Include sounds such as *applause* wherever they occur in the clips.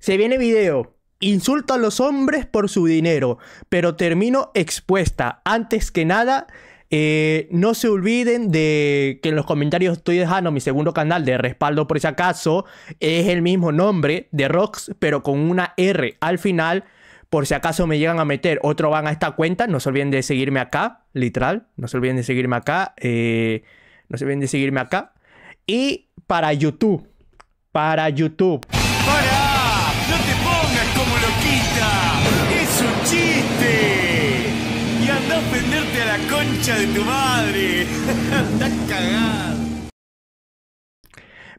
Se viene video. Insulto a los hombres por su dinero, pero termino expuesta. Antes que nada, eh, no se olviden de que en los comentarios estoy dejando mi segundo canal de respaldo por si acaso. Es el mismo nombre de Rox, pero con una R al final. Por si acaso me llegan a meter otro van a esta cuenta, no se olviden de seguirme acá, literal. No se olviden de seguirme acá. Eh, no se olviden de seguirme acá. Y para YouTube. Para YouTube. de tu madre. *laughs* cagado.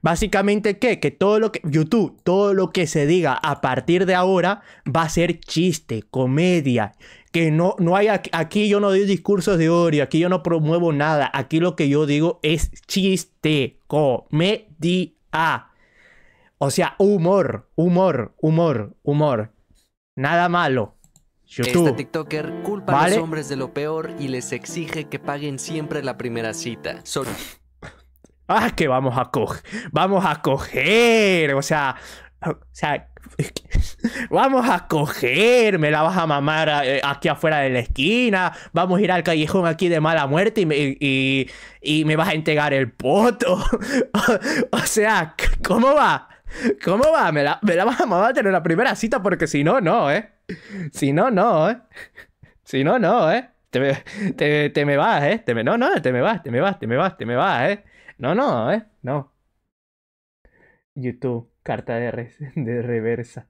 Básicamente, ¿qué? Que todo lo que. YouTube, todo lo que se diga a partir de ahora va a ser chiste, comedia. Que no, no hay. Aquí yo no doy discursos de odio, aquí yo no promuevo nada. Aquí lo que yo digo es chiste, comedia. O sea, humor, humor, humor, humor. Nada malo este TikToker culpa a los hombres de lo peor y les exige que paguen siempre la primera cita. Sorry. *laughs* ah, que vamos a coger, vamos a coger, o sea, o sea, *laughs* vamos a coger, me la vas a mamar eh, aquí afuera de la esquina, vamos a ir al callejón aquí de mala muerte y me, y me vas a entregar el poto. *laughs* o sea, ¿cómo va? *laughs* ¿Cómo va? Me la, me la vas a tener en la primera cita porque si no, no, ¿eh? Si no, no, ¿eh? Si no, no, ¿eh? Te me, te, te me vas, ¿eh? Te me, no, no, te me vas, te me vas, te me vas, te me vas, ¿eh? No, no, ¿eh? No. YouTube, carta de, *laughs* de reversa.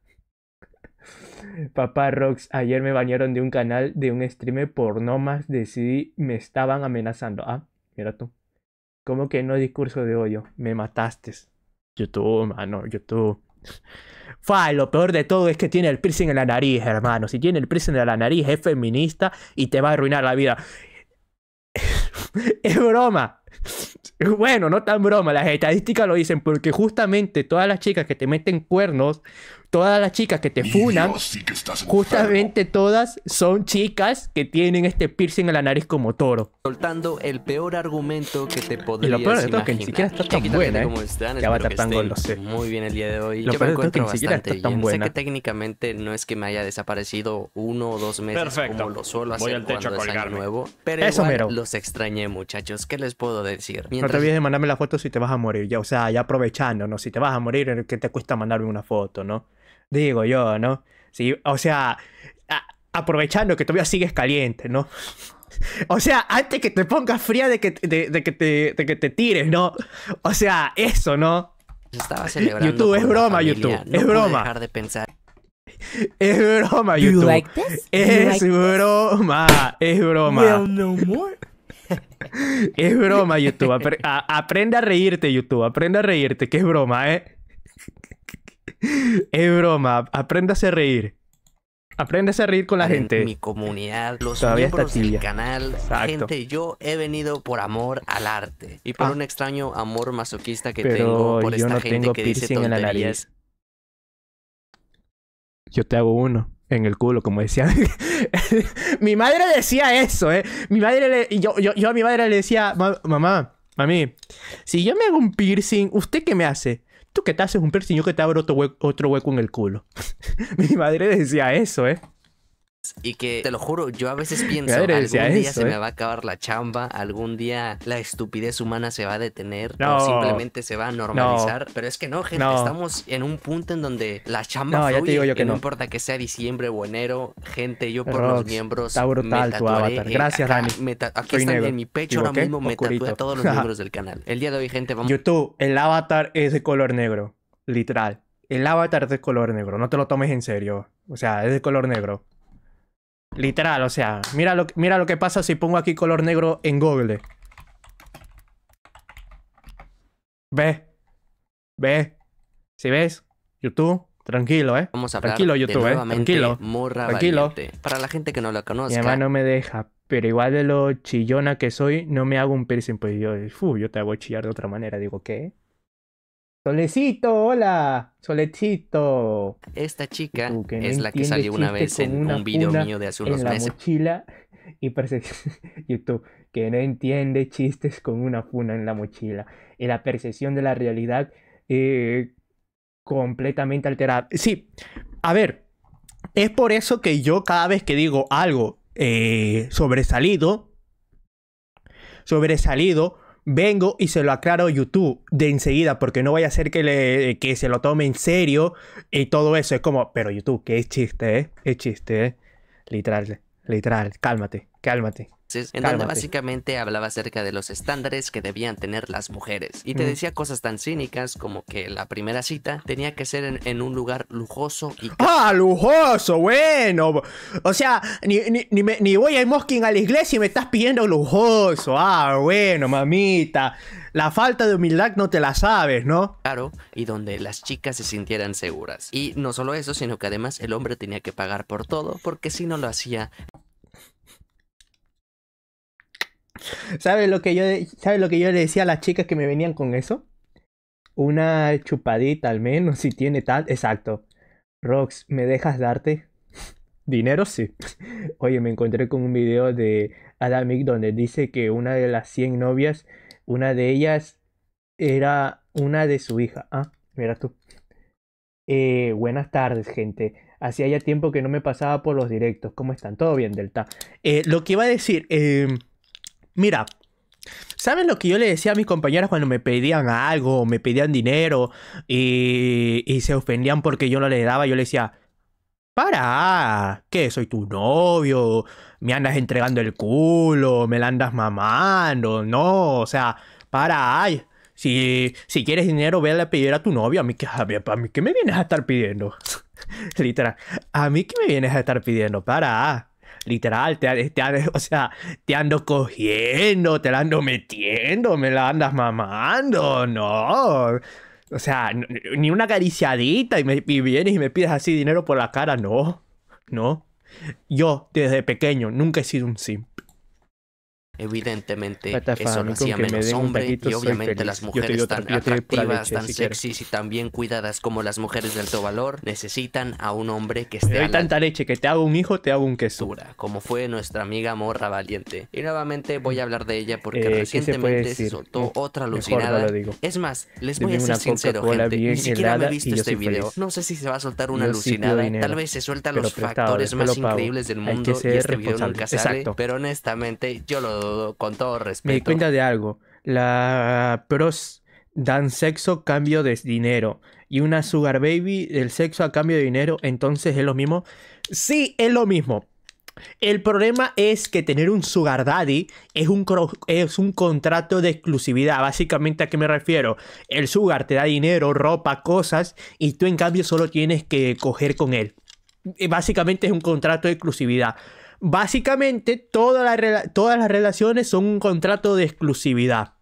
Papá Rox, ayer me bañaron de un canal de un streamer por no más si me estaban amenazando. Ah, mira tú. ¿Cómo que no discurso de odio? Me mataste. YouTube, mano, YouTube. Fa, lo peor de todo es que tiene el piercing en la nariz, hermano. Si tiene el piercing en la nariz, es feminista y te va a arruinar la vida. *laughs* es broma. Bueno, no tan broma, las estadísticas lo dicen, porque justamente todas las chicas que te meten cuernos todas las chicas que te funan, justamente todas son chicas que tienen este piercing en la nariz como toro. Soltando el peor argumento que te podrías Y lo peor de todo que ni siquiera está tan buena, ¿eh? están, Muy bien el día de hoy. Lo Yo peor me encuentro que ni siquiera está tan buena. Sé que técnicamente no es que me haya desaparecido uno o dos meses Perfecto. como lo suelo Voy al techo cuando a colgarme. nuevo. Pero Eso, mero. los extrañé, muchachos. ¿Qué les puedo decir? No te olvides de mandarme la foto si te vas a morir. Ya, o sea, ya aprovechando, ¿no? Si te vas a morir, ¿qué te cuesta mandarme una foto, no? Digo yo, ¿no? Sí, o sea, aprovechando que todavía sigues caliente, ¿no? *laughs* O sea, antes que te pongas fría de que, de, que, te, que te tires, ¿no? O sea, eso, ¿no? YouTube *laughs* es broma, YouTube. es broma. Es broma, YouTube. Es broma, es broma. es broma, YouTube. aprende a reírte, YouTube. Aprende a reírte, que es broma, ¿eh? *laughs* es broma. Apréndase a reír. Apréndase a reír con la en gente. Mi comunidad, los Todavía miembros del canal, gente, yo he venido por amor al arte y por ah. un extraño amor masoquista que tengo por esta gente que dice en la nariz. Yo te hago uno en el culo, como decía. *laughs* mi madre decía eso, ¿eh? Mi madre le... yo, yo, a mi madre le decía, mamá, mami, si yo me hago un piercing, ¿usted qué me hace? tú que te haces un piercing, yo que te abro otro hueco en el culo. *laughs* Mi madre decía eso, ¿eh? y que te lo juro, yo a veces pienso, algún día se me eh. va a acabar la chamba, algún día la estupidez humana se va a detener o simplemente se va a normalizar, pero es que no, gente, estamos en un punto en donde la chamba fluye, que no. importa que sea diciembre o enero, gente, yo por los miembros está brutal tu avatar. Eh, Gracias, Dani. aquí en mi pecho ahora mismo me a todos los *laughs* miembros del canal. El día de hoy, gente, vamos YouTube, el avatar es de color negro, literal. El avatar es de color negro, no te lo tomes en serio. O sea, es de color negro. Literal, o sea, mira lo, mira lo que pasa si pongo aquí color negro en Google. Ve. Ve. Si ves, YouTube, tranquilo, ¿eh? Vamos a tranquilo, YouTube, ¿eh? Tranquilo. tranquilo. Para la gente que no lo conoce. Mi mamá no me deja, pero igual de lo chillona que soy, no me hago un piercing. Pues yo, yo te voy a chillar de otra manera. Digo, ¿qué? Solecito, hola, Solecito. Esta chica es la que salió una vez en un video mío de hace unos en la meses. Mochila y *laughs* YouTube, que no entiende chistes con una funa en la mochila. Y la percepción de la realidad eh, completamente alterada. Sí, a ver, es por eso que yo cada vez que digo algo eh, sobresalido, sobresalido, vengo y se lo aclaro a YouTube de enseguida, porque no vaya a ser que, le, que se lo tome en serio y todo eso. Es como, pero YouTube, que es chiste, ¿eh? Es chiste, ¿eh? Literal, literal, cálmate, cálmate en donde básicamente hablaba acerca de los estándares que debían tener las mujeres. Y te decía cosas tan cínicas como que la primera cita tenía que ser en, un lugar lujoso y... ¡Ah, lujoso! Bueno, o sea, ni, voy a mosquín a la iglesia y me estás pidiendo lujoso. Ah, bueno, mamita. La falta de humildad no te la sabes, ¿no? Claro, y donde las chicas se sintieran seguras. Y no solo eso, sino que además el hombre tenía que pagar por todo, porque si no lo hacía, ¿Sabes lo que yo, lo que yo le decía a las chicas que me venían con eso? Una chupadita al menos, si tiene tal. Exacto. Rox, ¿me dejas darte? Dinero sí. *laughs* Oye, me encontré con un video de Adamic donde dice que una de las 100 novias, una de ellas era una de su hija. Ah, mira tú. Eh, buenas tardes, gente. Hacía ya tiempo que no me pasaba por los directos. ¿Cómo están? ¿Todo bien, Delta? Eh, lo que iba a decir, em, Mira, ¿Saben lo que yo le decía a mis compañeras cuando me pedían algo, me pedían dinero y, se ofendían porque yo no le daba? Yo le decía, para, que ¿Soy tu novio? ¿Me andas entregando el culo? ¿Me la andas mamando? No, o sea, para, ay, si, si quieres dinero, ve a pedir a tu novio. A mí, a mí, ¿qué me vienes a estar pidiendo? *laughs* Literal, ¿a mí qué me vienes a estar pidiendo? Para, literal, te, *laughs* o sea, te ando cogiendo, te la ando metiendo, me la andas mamando, no. O sea, ni una acariciadita y, me, vienes y me pides así dinero por la cara, no, no. Yo, desde pequeño, nunca he sido un simp. Evidentemente, eso no hacía menos hombre y obviamente las mujeres tan atractivas, tan sexys y tan bien cuidadas como las mujeres de alto valor necesitan a un hombre que esté... Hay tanta leche que te hago un hijo, te hago un quesura. Como fue nuestra amiga Morra Valiente. Y nuevamente voy a hablar de ella porque eh, recientemente se, soltó otra alucinada. Es más, les voy a ser sincero, gente. Ni siquiera me he visto este video. No sé si se va a soltar una alucinada. Tal vez se sueltan los factores más increíbles del mundo y este video nunca sale. Pero honestamente, yo lo con todo respeto. Me di cuenta de algo. La pros dan sexo a cambio de dinero. Y una sugar baby, el sexo a cambio de dinero, entonces es lo mismo. Sí, es lo mismo. El problema es que tener un sugar daddy es un, es un contrato de exclusividad. Básicamente a qué me refiero. El sugar te da dinero, ropa, cosas y tú en cambio solo tienes que coger con él. Básicamente es un contrato de exclusividad. Básicamente, todas las relaciones son un contrato de exclusividad.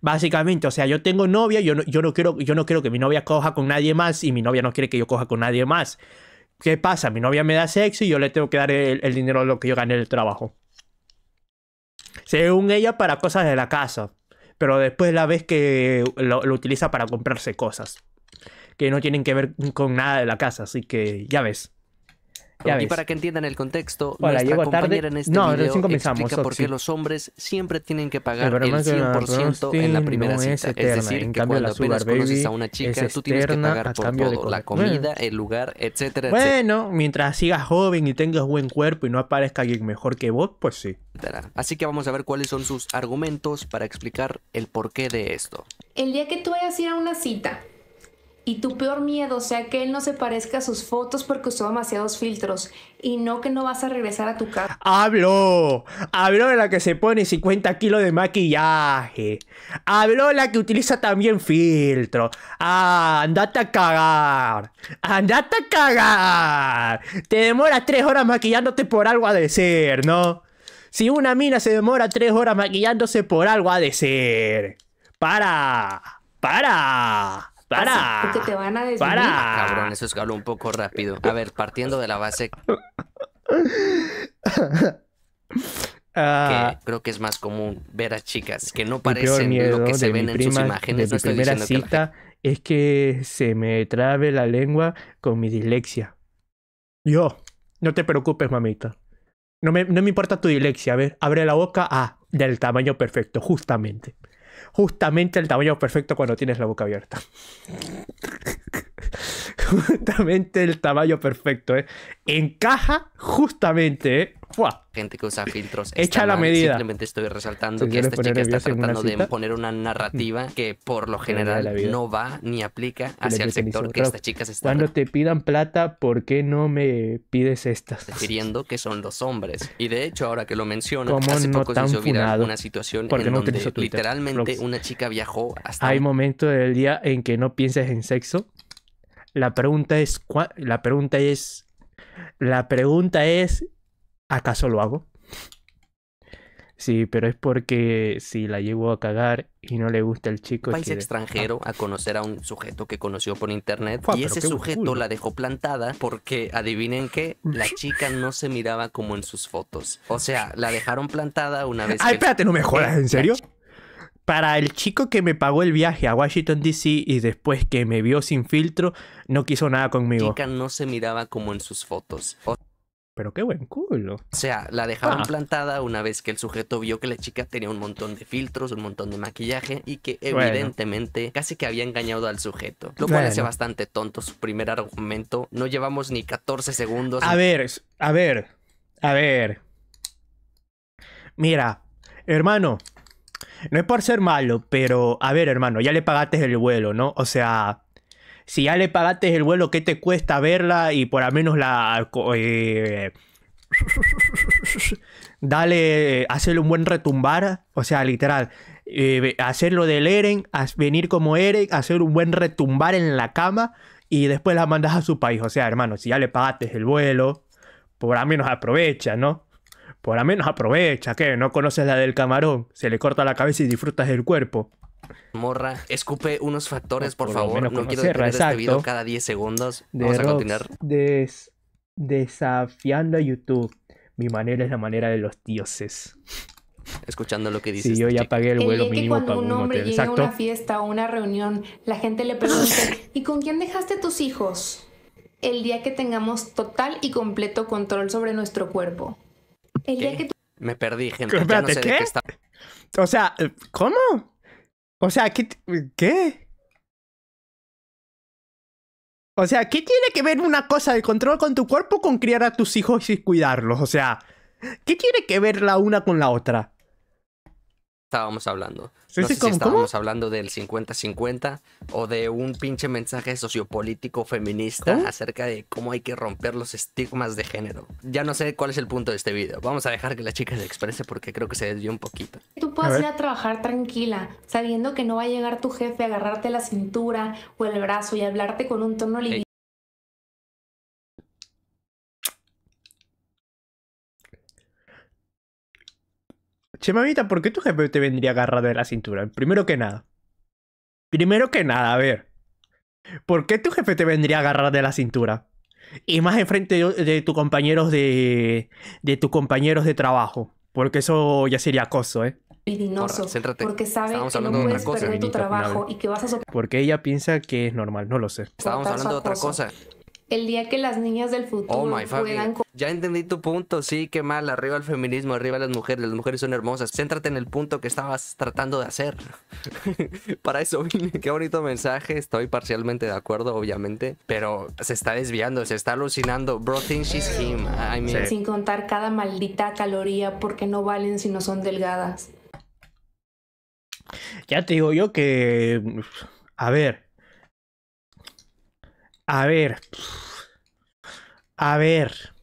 Básicamente, o sea, yo tengo novia, yo no, yo, no quiero, yo no quiero que mi novia coja con nadie más y mi novia no quiere que yo coja con nadie más. ¿Qué pasa? Mi novia me da sexo y yo le tengo que dar el, dinero a lo que yo gané el trabajo. Según ella, para cosas de la casa. Pero después la ves que lo utiliza para comprarse cosas. Que no tienen que ver con nada de la casa, así que ya ves y para que entiendan el contexto, nuestra compañera en este video explica por qué los hombres siempre tienen que pagar el, por 100% en la primera cita. Es, decir, en que cambio, cuando apenas conoces a una chica, tú tienes que pagar por todo, la comida, el lugar, etcétera, etcétera. Bueno, mientras sigas joven y tengas buen cuerpo y no aparezca alguien mejor que vos, pues sí. Así que vamos a ver cuáles son sus argumentos para explicar el porqué de esto. El día que tú vayas a ir a una cita y tu peor miedo sea que él no se parezca a sus fotos porque usó demasiados filtros y no que no vas a regresar a tu casa. Hablo, Habló de la que se pone 50 kilos de maquillaje. Habló la que utiliza también filtro. Ah, andate a cagar. Andate a cagar. Te demoras tres horas maquillándote por algo a decir, ¿no? Si una mina se demora tres horas maquillándose por algo a decir. Para. Para. ¡Para! te van a ¡Para! Ah, cabrón, eso escaló un poco rápido. A ver, partiendo de la base. *laughs* Ah. creo que es más común ver a chicas que no parecen miedo lo que se ven en sus imágenes. De primera cita es que se me trabe la lengua con mi dislexia. Yo, no te preocupes, mamita. No me, no me importa tu dislexia. A ver, abre la boca. Ah, del tamaño perfecto, justamente justamente el tamaño perfecto cuando tienes la boca abierta justamente el tamaño perfecto, ¿eh? Encaja justamente, ¿eh? ¡Fua! Gente que usa filtros. Echa la medida. Simplemente estoy resaltando que esta chica está tratando de poner una narrativa que por lo *laughs* general no va ni aplica hacia el sector que estas chicas están. Cuando te pidan plata, ¿por qué no me pides estas? Refiriendo que son los hombres. Y de hecho, ahora que lo menciono, hace poco se una situación en la donde literalmente una chica viajó hasta. Hay momentos del día en que no pienses en sexo. La pregunta es, la pregunta es, la pregunta es, ¿acaso lo hago? Sí, pero es porque si la llevo a cagar y no le gusta el chico. País extranjero ah. a conocer a un sujeto que conoció por internet y ese sujeto la dejó plantada porque adivinen qué, la *laughs* chica no se miraba como en sus fotos. O sea, la dejaron plantada una vez. Ay, ah, espérate, no me jodas, ¿en eh, serio? para el chico que me pagó el viaje a Washington DC y después que me vio sin filtro, no quiso nada conmigo. Chica no se miraba como en sus fotos. Pero qué buen culo. O sea, la dejaron ah. plantada una vez que el sujeto vio que la chica tenía un montón de filtros, un montón de maquillaje y que evidentemente casi que había engañado al sujeto. Lo cual bastante tonto su primer argumento. No llevamos ni 14 segundos. A ver, a ver, a ver. Mira, hermano, no es por ser malo, pero a ver, hermano, ya le pagaste el vuelo, ¿no? O sea, si ya le pagaste el vuelo, ¿qué te cuesta verla y por al menos la... Eh, dale, hacerle un buen retumbar, o sea, literal, eh, hacerlo del Eren, venir como Eren, hacer un buen retumbar en la cama y después la mandas a su país. O sea, hermano, si ya le pagaste el vuelo, por al menos aprovecha, ¿no? Por lo menos aprovecha, que no conoces la del camarón. Se le corta la cabeza y disfrutas del cuerpo. Morra, escupe unos factores, por, favor. No quiero detener exacto. este video cada 10 segundos. Vamos a continuar. desafiando a YouTube. Mi manera es la manera de los dioses. Escuchando lo que dices. Si yo este ya pagué el vuelo mínimo para un, hombre Llega a una fiesta o una reunión, la gente le pregunta, *laughs* ¿y con quién dejaste tus hijos? El día que tengamos total y completo control sobre nuestro cuerpo. Me perdí, gente. Espérate, no sé De qué está... O sea, eh, ¿cómo? O sea, ¿qué, O sea, ¿qué tiene que ver una cosa De control con tu cuerpo con criar a tus hijos y cuidarlos? O sea, ¿qué tiene que ver la una con la otra? estábamos hablando. Sí, no sí, sé si estábamos hablando del 50-50 o de un pinche mensaje sociopolítico feminista acerca de cómo hay que romper los estigmas de género. Ya no sé cuál es el punto de este video. Vamos a dejar que la chica se exprese porque creo que se desvió un poquito. Tú puedes ir a trabajar tranquila, sabiendo que no va a llegar tu jefe a agarrarte la cintura o el brazo y hablarte con un tono limpio. Che, mamita, ¿por qué tu jefe te vendría a agarrar de la cintura? Primero que nada. Primero que nada, a ver. ¿Por qué tu jefe te vendría a agarrar de la cintura? Y más enfrente de, de tus compañeros de, de tus compañeros de trabajo. Porque eso ya sería acoso, ¿eh? Pidinoso, porque sabe que no puedes perder tu trabajo y que vas a... Porque ella piensa que es normal, no lo sé. Estábamos hablando de otra cosa el día que las niñas del oh, futuro juegan con... Ya entendí tu punto, sí, qué mal, arriba el feminismo, arriba las mujeres, las mujeres son hermosas. Céntrate en el punto que estabas tratando de hacer. *laughs* Para eso vine. Qué bonito mensaje, estoy parcialmente de acuerdo, obviamente, pero se está desviando, se está alucinando. Bro think she's him. Sin contar cada maldita caloría porque no valen si no son delgadas. Ya te digo yo que... A ver, a ver. A ver.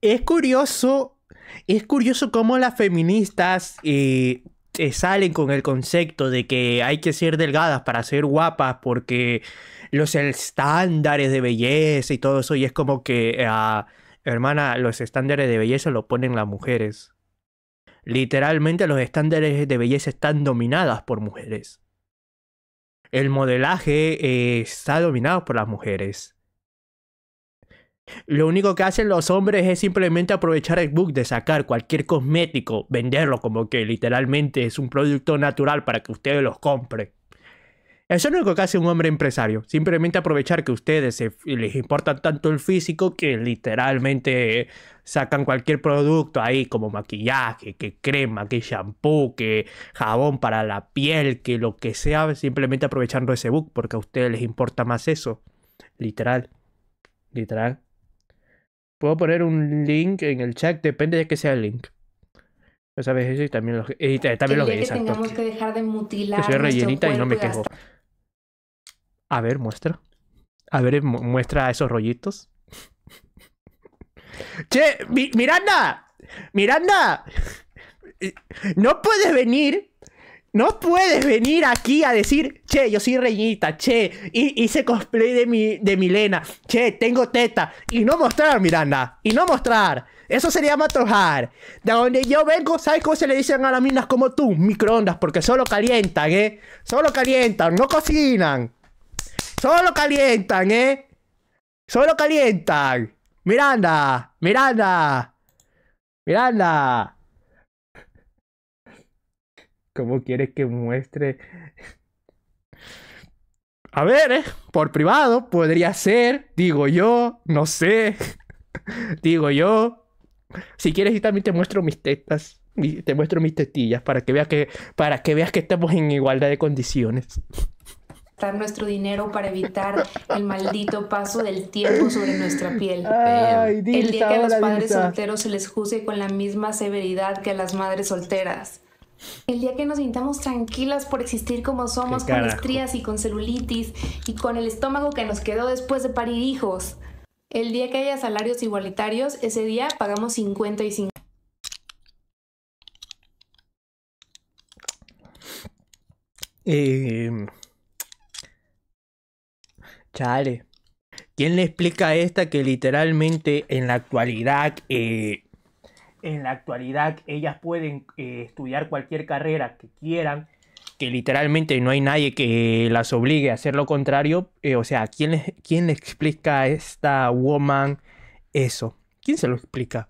Es curioso. Es curioso cómo las feministas eh, eh, salen con el concepto de que hay que ser delgadas para ser guapas porque los estándares de belleza y todo eso. Y es como que, ah, hermana, los estándares de belleza lo ponen las mujeres. Literalmente los estándares de belleza están dominadas por mujeres el modelaje eh, está dominado por las mujeres. Lo único que hacen los hombres es simplemente aprovechar el book de sacar cualquier cosmético, venderlo como que literalmente es un producto natural para que ustedes los compren. Eso es lo que hace un hombre empresario. Simplemente aprovechar que a ustedes les importa tanto el físico que literalmente sacan cualquier producto ahí como maquillaje, que crema, que shampoo, que jabón para la piel, que lo que sea, simplemente aprovechando ese book porque a ustedes les importa más eso. Literal. Literal. Puedo poner un link en el chat, depende de que sea el link. No sabes eso y también lo y también que, que tengamos que dejar de mutilar. soy rellenita y no me quejo. A ver, muestra. A ver, muestra esos rollitos. *laughs* che, Miranda, Miranda, *laughs* no puedes venir no puedes venir aquí a decir, che, yo soy reñita, che, hice cosplay de, mi, de Milena, che, tengo teta, y no mostrar, Miranda, y no mostrar. Eso sería matrojar. De donde yo vengo, ¿sabes cómo se le dicen a las minas como tú? Microondas, porque solo calientan, ¿eh? Solo calientan, no cocinan. Solo calientan, ¿eh? Solo calientan. Miranda, Miranda. Miranda. ¿Cómo quieres que muestre? A ver, ¿eh? Por privado podría ser, digo yo, no sé. *laughs* digo yo. Si quieres, y también te muestro mis tetas. Te muestro mis testillas, para que veas que, para que, veas que estamos en igualdad de condiciones nuestro dinero para evitar el maldito paso del tiempo sobre nuestra piel. el día que a los padres solteros se les juzgue con la misma severidad que a las madres solteras. El día que nos sintamos tranquilas por existir como somos, con estrías y con celulitis y con el estómago que nos quedó después de parir hijos. El día que haya salarios igualitarios, ese día pagamos 55. Eh, em, Chale. ¿Quién le explica a esta que literalmente en la actualidad, eh, en la actualidad ellas pueden eh, estudiar cualquier carrera que quieran, que literalmente no hay nadie que las obligue a hacer lo contrario? Eh, o sea, ¿quién ¿quién le explica a esta woman eso? ¿Quién se lo explica?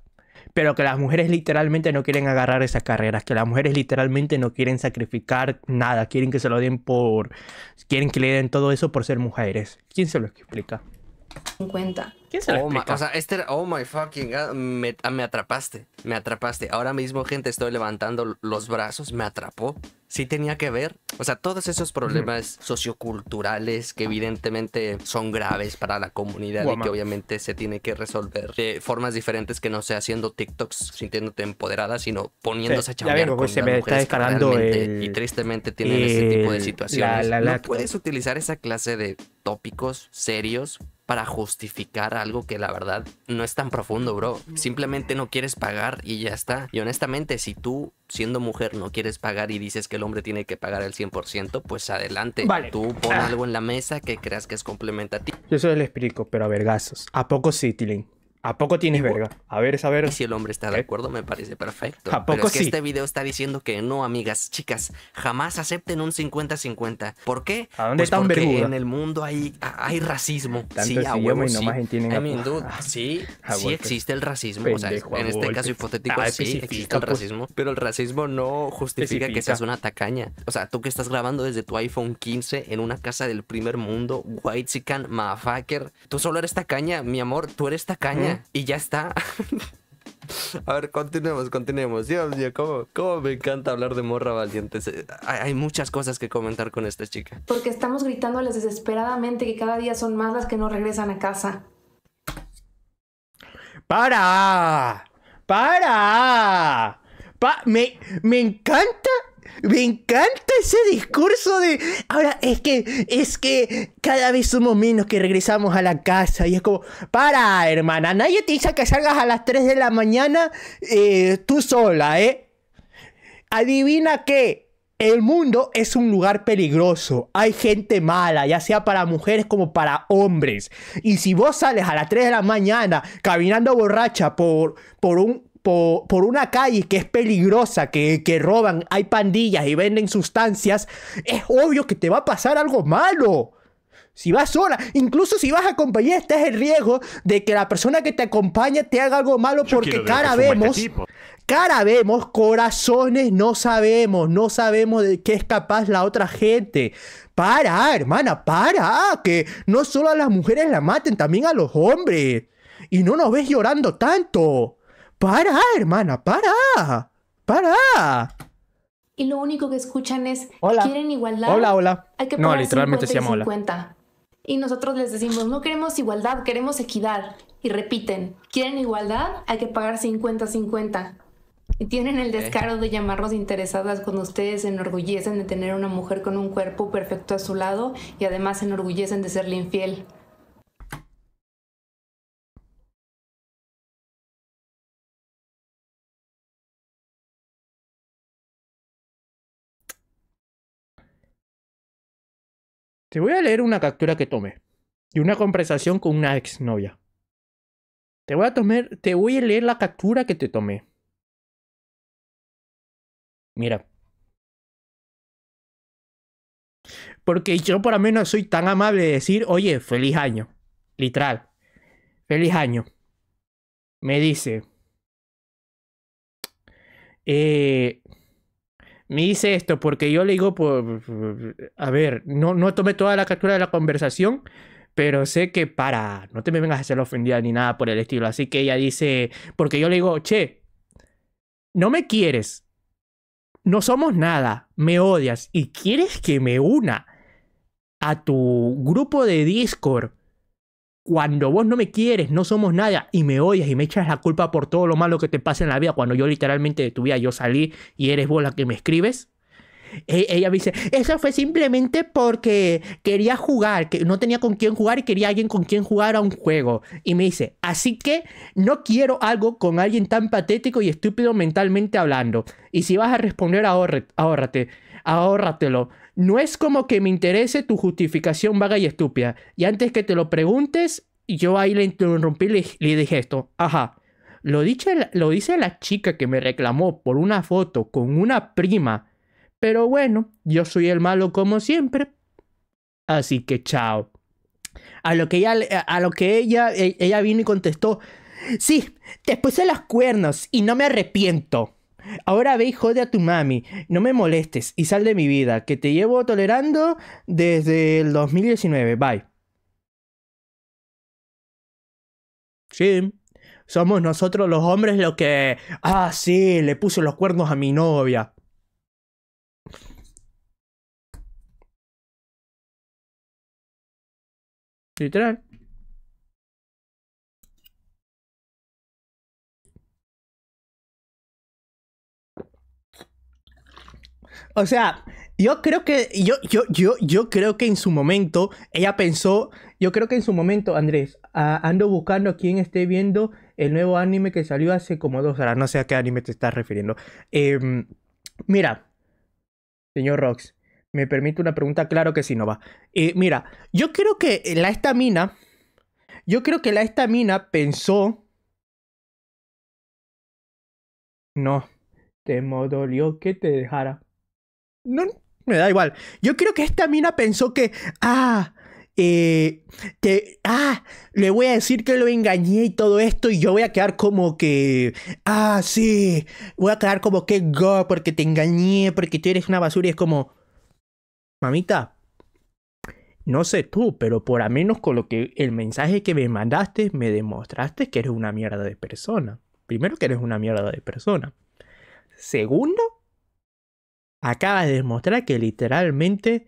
pero que las mujeres literalmente no quieren agarrar esas carreras, que las mujeres literalmente no quieren sacrificar nada, quieren que se lo den por, quieren que le den todo eso por ser mujeres. ¿Quién se lo explica? 50. ¿Quién oh, o sea, este oh my fucking God, ah, me, atrapaste, me atrapaste. Ahora mismo, gente, estoy levantando los brazos, me atrapó. Sí tenía que ver. O sea, todos esos problemas socioculturales que evidentemente son graves para la comunidad y que obviamente se tiene que resolver de formas diferentes que no sea haciendo TikToks sintiéndote empoderada, sino poniéndose a chambear con se y tristemente tienen ese tipo de situaciones. no puedes utilizar esa clase de tópicos serios para justificar algo que la verdad no es tan profundo, bro. Simplemente no quieres pagar y ya está. Y honestamente, si tú siendo mujer no quieres pagar y dices que el hombre tiene que pagar el 100%, pues adelante. Tú pon ah. algo en la mesa que creas que es complementativo Yo se lo explico, pero a vergasos ¿A poco sí, ¿A poco tienes verga? A ver, a ver. Y si el hombre está de ¿Eh? acuerdo, me parece perfecto. ¿A poco Pero es que este video está diciendo que no, amigas, chicas, jamás acepten un 50-50. ¿Por qué? ¿A dónde un pues están porque en el mundo hay, hay racismo. sí, a huevo, *laughs* sí. A mean, sí, sí existe el racismo. o sea, en este caso hipotético ah, sí existe el pues. racismo. Pero el racismo no justifica que seas una tacaña. O sea, tú que estás grabando desde tu iPhone 15 en una casa del primer mundo, white chican, motherfucker, tú solo eres tacaña, mi amor, tú eres tacaña. Y ya está. *laughs* A ver, continuemos, continuemos. Dios cómo, me encanta hablar de morra valiente. Hay, muchas cosas que comentar con esta chica. Porque estamos gritándoles desesperadamente que cada día son más las que no regresan a casa. ¡Para! ¡Para! Pa me, me encanta me encanta ese discurso de. Ahora, es que, es que cada vez somos menos que regresamos a la casa. Y es como, para, hermana, nadie te dice que salgas a las 3 de la mañana eh, tú sola, ¿eh? Adivina qué. El mundo es un lugar peligroso. Hay gente mala, ya sea para mujeres como para hombres. Y si vos sales a las 3 de la mañana caminando borracha por, por un por, una calle que es peligrosa, que, roban, hay pandillas y venden sustancias, es obvio que te va a pasar algo malo. Si vas sola, incluso si vas acompañada, estás en riesgo de que la persona que te acompaña te haga algo malo porque cara este vemos, cara vemos, corazones no sabemos, no sabemos de qué es capaz la otra gente. Para, hermana, para, que no solo a las mujeres la maten, también a los hombres. Y no nos ves llorando tanto para, hermana, para, para. Y lo único que escuchan es, hola. ¿quieren igualdad? Hola, hola. que no, literalmente se llama hola. Y nosotros les decimos, no queremos igualdad, queremos equidad. Y repiten, ¿quieren igualdad? Hay que pagar 50-50. Y tienen el descaro de llamarnos interesadas cuando ustedes se enorgullecen de tener una mujer con un cuerpo perfecto a su lado y además se enorgullecen de serle infiel. Te voy a leer una captura que tomé y una conversación con una exnovia. Te voy a tomar, te voy a leer la captura que te tomé. Mira. Porque yo por lo menos soy tan amable de decir, oye, feliz año. Literal. Feliz año. Me dice. Eh, me dice esto porque yo le digo, pues, a ver, no, no tomé toda la captura de la conversación, pero sé que para, no te me vengas a hacer ofendida ni nada por el estilo. Así que ella dice, porque yo le digo, che, no me quieres, no somos nada, me odias y quieres que me una a tu grupo de Discord cuando vos no me quieres, no somos nada y me oyes y me echas la culpa por todo lo malo que te pasa en la vida, cuando yo literalmente de tu vida yo salí y eres vos la que me escribes. E, ella me dice, eso fue simplemente porque quería jugar, que no tenía con quién jugar y quería alguien con quien jugar a un juego. Y me dice, así que no quiero algo con alguien tan patético y estúpido mentalmente hablando. Y si vas a responder, ahórrate ahórratelo. No es como que me interese tu justificación vaga y estúpida. Y antes que te lo preguntes, yo ahí le interrumpí y le, dije esto. Ajá. Lo, dice, lo dice la chica que me reclamó por una foto con una prima. Pero bueno, yo soy el malo como siempre. Así que chao. A lo que ella, a lo que ella, e, ella vino y contestó. Sí, te puse las cuernos y no me arrepiento. Ahora ve y jode a tu mami, no me molestes y sal de mi vida, que te llevo tolerando desde el 2019. Bye. Sí, somos nosotros los hombres los que... Ah, sí, le puse los cuernos a mi novia. Literal. O sea, yo creo que, yo, yo, yo, yo creo que en su momento, ella pensó, yo creo que en su momento, Andrés, ando buscando a quien esté viendo el nuevo anime que salió hace como dos horas, no sé a qué anime te estás refiriendo. Em, mira, señor Rox, me permite una pregunta, claro que sí, no va. Eh, mira, yo creo que la estamina, yo creo que la estamina pensó... No, te modo dolió que te dejara. No, me da igual. Yo creo que esta mina pensó que, ah, eh, te, ah, le voy a decir que lo engañé y todo esto y yo voy a quedar como que, ah, sí, voy a quedar como que go porque te engañé, porque tú eres una basura y es como, mamita, no sé tú, pero por a menos con lo que el mensaje que me mandaste me demostraste que eres una mierda de persona. Primero que eres una mierda de persona. Segundo, acabas de demostrar que literalmente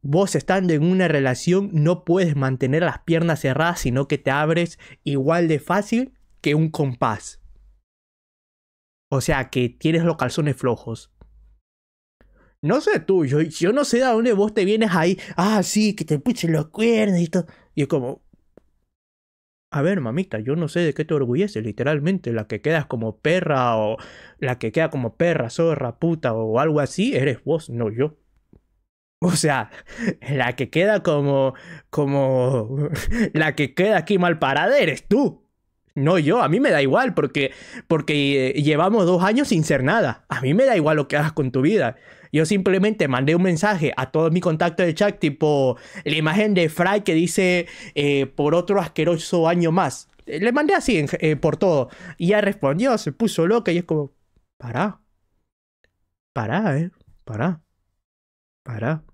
vos estando en una relación no puedes mantener las piernas cerradas, sino que te abres igual de fácil que un compás. O sea que tienes los calzones flojos. No sé tú, yo, yo no sé de dónde vos te vienes ahí. Ah, sí, que te puchen los cuernos y todo. Y es como, a ver, mamita, yo no sé de qué te orgullece, literalmente, la que quedas como perra o la que queda como perra, zorra, puta o algo así, eres vos, no yo. *laughs* O sea, la que queda como como *laughs* la que queda aquí mal parada eres tú. No yo, a mí me da igual porque porque eh, llevamos dos años sin ser nada. A mí me da igual lo que hagas con tu vida. Yo simplemente mandé un mensaje a todo mi contacto de chat, tipo la imagen de Fry que dice eh, por otro asqueroso año más. Eh, le mandé así eh, por todo. Y ya respondió, se puso loca y es como, ¿Para? ¿Para, eh. ¿Para? ¿Para?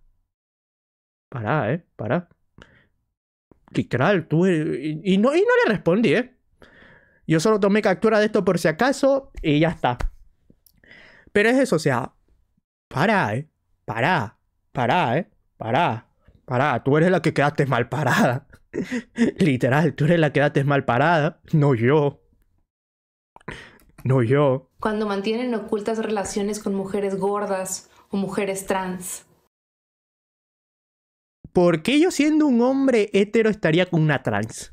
¿Para, eh. Pará. Literal, tú. y, no, y no le respondí, eh. Yo solo tomé captura de esto por si acaso y ya está. Pero es eso, o sea, ¡Para, eh. ¡Para! ¡Para, eh. ¡Para! Pará. Tú eres la que quedaste mal parada. *laughs* Literal, tú eres la que quedaste mal parada. No yo. No yo. Cuando mantienen ocultas relaciones con mujeres gordas o mujeres trans. ¿Por qué yo siendo un hombre hétero estaría con una trans?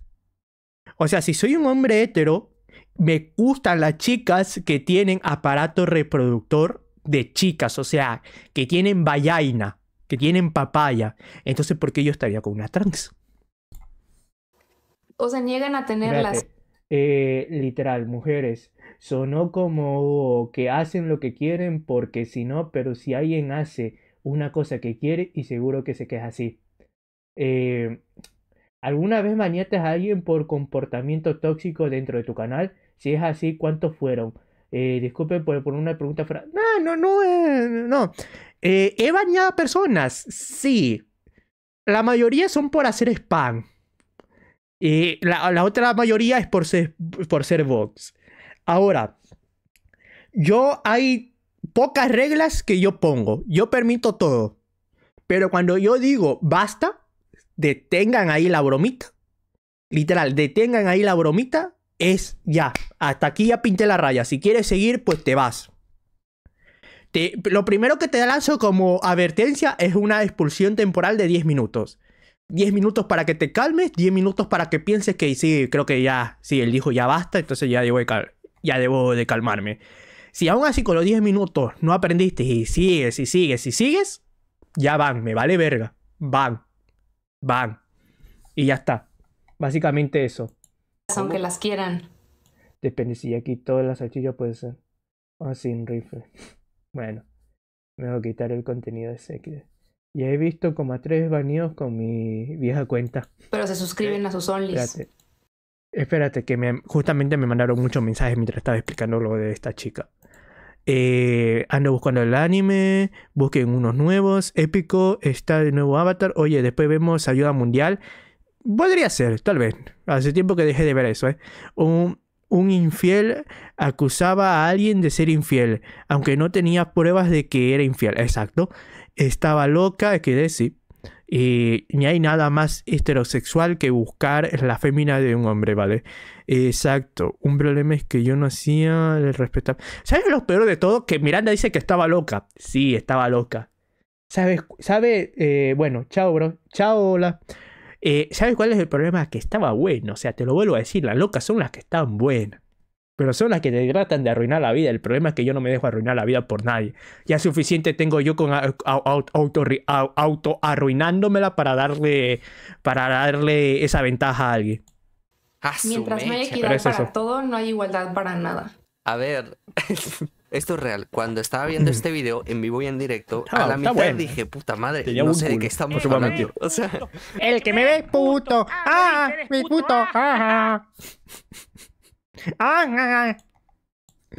O sea, si soy un hombre hétero, me gustan las chicas que tienen aparato reproductor de chicas, o sea, que tienen vallaina, que tienen papaya, entonces ¿por qué yo estaría con una trans? O sea, niegan a tenerlas. Eh, literal, mujeres, sonó como oh, que hacen lo que quieren porque si no, pero si alguien hace una cosa que quiere y seguro que se queja así. Eh, ¿Alguna vez maniatas a alguien por comportamiento tóxico dentro de tu canal? Si es así, ¿cuántos fueron? Eh, disculpe por, poner una pregunta fuera. No, no, no, eh, no. Eh, ¿He bañado personas? Sí. La mayoría son por hacer spam. La, la, otra mayoría es por ser, por ser Ahora, yo hay pocas reglas que yo pongo. Yo permito todo. Pero cuando yo digo basta, detengan ahí la bromita. Literal, detengan ahí la bromita. Es ya hasta aquí ya pinté la raya. Si quieres seguir, pues te vas. lo primero que te lanzo como advertencia es una expulsión temporal de 10 minutos. 10 minutos para que te calmes, 10 minutos para que pienses que sí, creo que ya, sí, él dijo ya basta, entonces ya debo ya debo de calmarme. Si aún así con los 10 minutos no aprendiste y sigues y sigues y sigues, ya van, me vale verga. Van, van. Y ya está. Básicamente eso. Aunque las quieran. Depende si ya quito la salchicha, puede ser. O ah, sin rifle. *laughs* bueno, me voy a quitar el contenido de Sekiro. Ya he visto como a tres banidos con mi vieja cuenta. Pero se suscriben a sus onlys. Espérate. que me, justamente me mandaron muchos mensajes mientras estaba explicando lo de esta chica. Eh, ando buscando el anime, busquen unos nuevos, épico, está de nuevo avatar, oye, después vemos ayuda mundial. Podría ser, tal vez. Hace tiempo que dejé de ver eso, ¿eh? Un, un infiel acusaba a alguien de ser infiel, aunque no tenía pruebas de que era infiel. Exacto. Estaba loca, que decir. y ni hay nada más heterosexual que buscar la fémina de un hombre, ¿vale? Exacto. Un problema es que yo no hacía el respetar. ¿Sabes lo peor de todo? Que Miranda dice que estaba loca. Sí, estaba loca. ¿Sabes? ¿Sabe? Eh, bueno, chao, bro. Chao, hola. Eh, ¿Sabes cuál es el problema? Que estaba bueno, o sea, te lo vuelvo a decir, las locas son las que están buenas. Pero son las que te tratan de arruinar la vida. El problema es que yo no me dejo arruinar la vida por nadie. Ya suficiente tengo yo con auto, arruinándomela para darle, para darle esa ventaja a alguien. Mientras no hay equidad para todo, no hay igualdad para nada. A ver. *laughs* Esto es real. Cuando estaba viendo este video en vivo y en directo, a ah, la mitad dije, puta madre, no sé de qué estamos hablando. O *laughs* el que me ve puto. Ah, ah mi puto. Ah, ah, ah.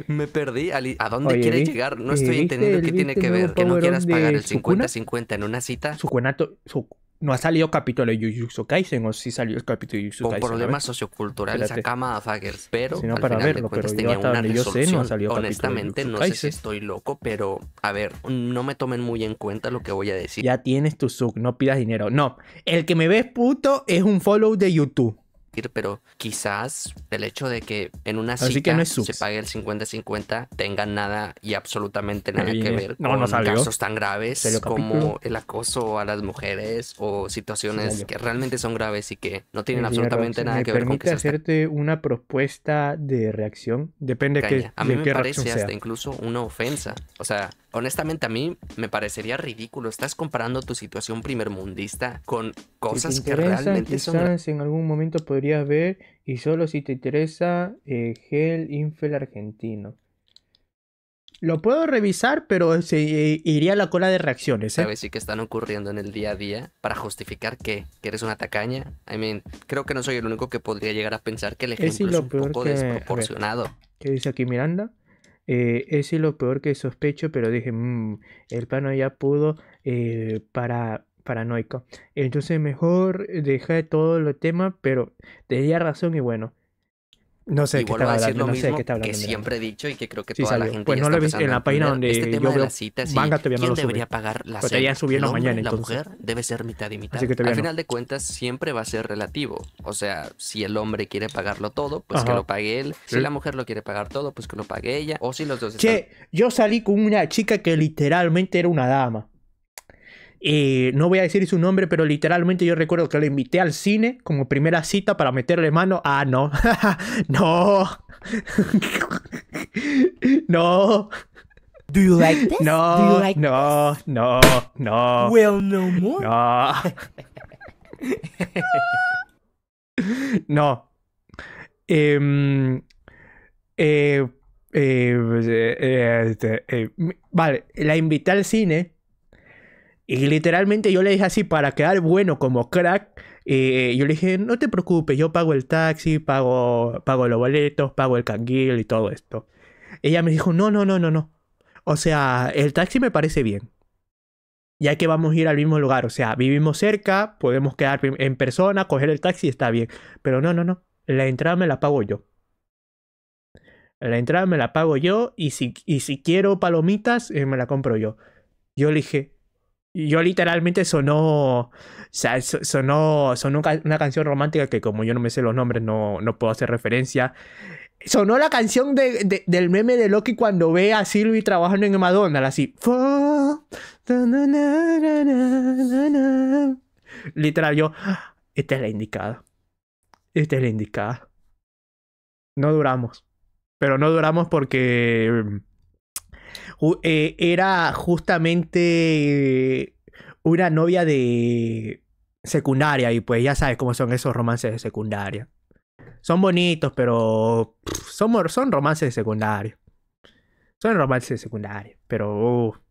Me perdí. ¿A dónde quieres llegar? No estoy entendiendo qué tiene que ver. Que no quieras pagar el 50-50 en una cita. Su cuenato. Su no ha salido capítulo de Jujutsu Kaisen o sí salió el capítulo de Jujutsu Kaisen. Con problemas socioculturales acá, motherfuckers, pero si no, para final de cuentas tenía una resolución. no salió Honestamente, no sé si estoy loco, pero a ver, no me tomen muy en cuenta lo que voy a decir. Ya tienes tu sub, no pidas dinero. No, el que me ves puto es un follow de YouTube pero quizás el hecho de que en una cita se pague el 50-50 tenga nada y absolutamente nada que ver con casos tan graves como el acoso a las mujeres o situaciones que realmente son graves y que no tienen absolutamente nada que ver con que hacerte una propuesta de reacción? Depende de A mí me parece hasta incluso una ofensa. O sea, honestamente a mí me parecería ridículo. Estás comparando tu situación primermundista con cosas que realmente son... en algún momento podría a ver y solo si te interesa eh, gel Infel argentino. Lo puedo revisar, pero se eh, iría a la cola de reacciones. ¿eh? Sabes, si que están ocurriendo en el día a día para justificar que, eres una tacaña. I creo que no soy el único que podría llegar a pensar que el ejemplo es, un poco desproporcionado. ¿Qué dice aquí Miranda? ese eh, es lo peor que sospecho, pero dije, mm, el pano ya pudo para paranoico. Entonces mejor Dejar todo el tema, pero tenía razón y bueno. No sé, qué estaba hablando, no sé qué estaba hablando, que siempre he dicho y que creo que toda la gente pues no lo he en la página donde este yo de las citas todavía ¿quién debería pagar la pues cena? mañana la mujer debe ser mitad y mitad. Al final de cuentas siempre va a ser relativo, o sea, si el hombre quiere pagarlo todo, pues que lo pague él. Si la mujer lo quiere pagar todo, pues que lo pague ella o si los dos Che, yo salí con una chica que literalmente era una dama. Eh, no voy a decir su nombre, pero literalmente yo recuerdo que la invité al cine como primera cita para meterle mano. a... Ah, no. *laughs* no. *laughs* no. Do you like this? No, no, no, no. no more. No. *laughs* Em, eh, eh, este, vale, la invité al cine y literalmente yo le dije así, para quedar bueno como crack, eh, yo le dije, no te preocupes, yo pago el taxi, pago, pago los boletos, pago el canguil y todo esto. Ella me dijo, no, no, no, no, no. O sea, el taxi me parece bien. Ya que vamos a ir al mismo lugar, o sea, vivimos cerca, podemos quedar en persona, coger el taxi, está bien. Pero no, no, no, la entrada me la pago yo. La entrada me la pago yo y si, y si quiero palomitas, eh, me la compro yo. Yo le dije, yo literalmente sonó, sonó, sonó una canción romántica que como yo no me sé los nombres no, no puedo hacer referencia. Sonó la canción de, del meme de Loki cuando ve a Sylvie trabajando en Madonna, así. Literal, yo, esta es la indicada. Esta es la indicada. No duramos. Pero no duramos porque eh, era justamente una novia de secundaria y pues ya sabes cómo son esos romances de secundaria. Son bonitos, pero son, romances de secundaria. Son romances de secundaria, pero...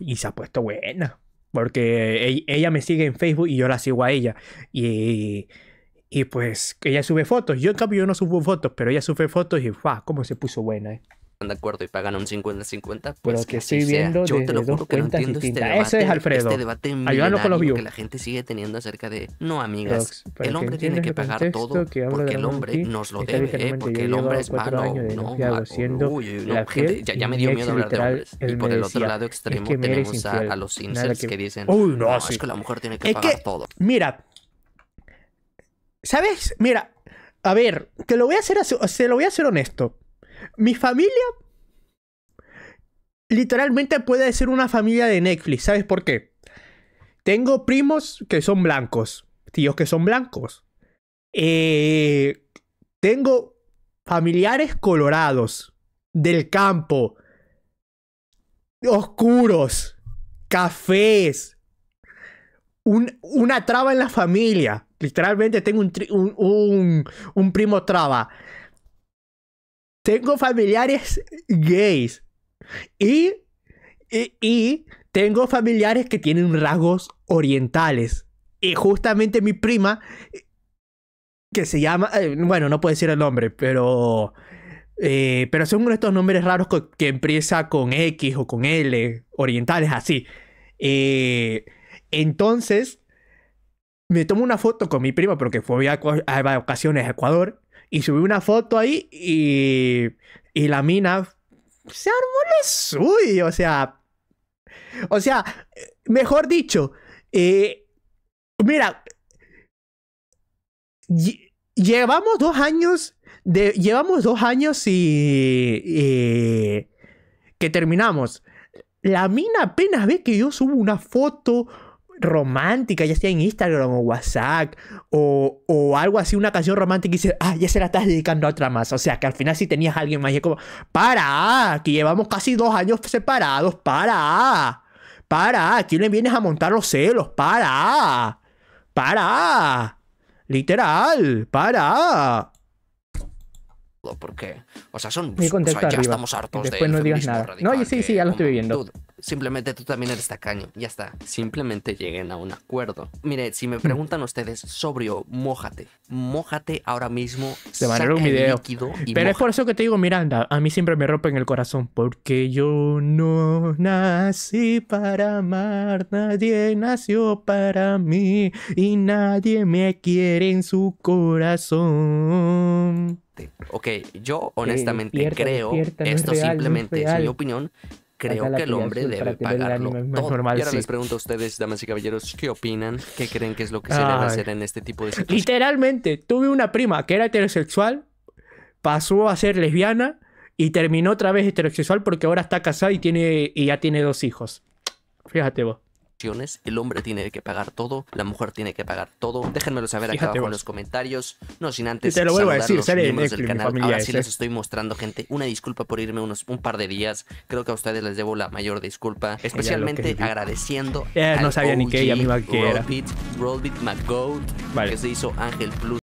y se ha puesto buena. Porque ella me sigue en Facebook y yo la sigo a ella. Y, y pues ella sube fotos. Yo en cambio yo no subo fotos, pero ella sube fotos y ¡fua! ¿Cómo se puso buena? Eh? de acuerdo y pagan un 50-50, pues que, sea. Yo te lo juro que no entiendo este debate, Este debate que la gente sigue teniendo acerca de, no amigas, el hombre tiene que pagar todo porque el hombre nos lo debe, eh, porque el hombre es malo, no, Uy, no, ya, me dio miedo hablar de hombres. Y por el otro lado extremo tenemos a, los incels que... dicen, Uy, no, es que la mujer tiene que pagar todo. Mira, ¿sabes? Mira, a ver, te lo voy a hacer, se lo voy a hacer honesto. Mi familia literalmente puede ser una familia de Netflix. ¿Sabes por qué? Tengo primos que son blancos, tíos que son blancos. Eh, tengo familiares colorados, del campo, oscuros, cafés, una traba en la familia. Literalmente tengo un, un primo traba tengo familiares gays y, y, tengo familiares que tienen rasgos orientales. Y justamente mi prima, que se llama, eh, bueno, no puedo decir el nombre, pero... Eh, pero son uno de estos nombres raros que empieza con X o con L, orientales, así. Eh, entonces, me tomo una foto con mi prima, porque fue a, ocasiones a Ecuador, y subí una foto ahí y, y la mina se armó la suyo. O sea, o sea, mejor dicho, eh, mira, llevamos dos años, de, llevamos dos años y, y que terminamos. La mina apenas ve que yo subo una foto romántica, ya sea en Instagram o WhatsApp o, algo así, una canción romántica y dices, ah, ya se la estás dedicando a otra más. O sea, que al final si tenías alguien más, y es como, para, que llevamos casi dos años separados, para, para, aquí le vienes a montar los celos, para, para, literal, para. Porque, o sea, son. O ya estamos hartos Después de no digas nada. No, sí, sí, ya lo estoy viviendo simplemente tú también eres tacaño, ya está. Simplemente lleguen a un acuerdo. Mire, si me preguntan ustedes, sobrio, mójate, mójate ahora mismo. Te a un video. Pero es por eso que te digo, Miranda, a mí siempre me rompen el corazón, porque yo no nací para amar, nadie nació para mí y nadie me quiere en su corazón. Ok, yo honestamente creo, esto simplemente es, mi opinión, creo que el hombre debe pagarlo todo. Normal, ahora les pregunto a ustedes, damas y caballeros, ¿qué opinan? ¿Qué creen que es lo que se debe hacer en este tipo de situaciones? Literalmente, tuve una prima que era heterosexual, pasó a ser lesbiana y terminó otra vez heterosexual porque ahora está casada y, tiene, y ya tiene dos hijos. Fíjate vos. El hombre tiene que pagar todo, la mujer tiene que pagar todo. Déjenmelo saber acá abajo en los comentarios. No sin antes. Y lo a decir, canal. Ahora sí les estoy mostrando, gente. Una disculpa por irme unos un par de días. Creo que a ustedes les debo la mayor disculpa. Especialmente agradeciendo. no sabía ni que se hizo Ángel Plus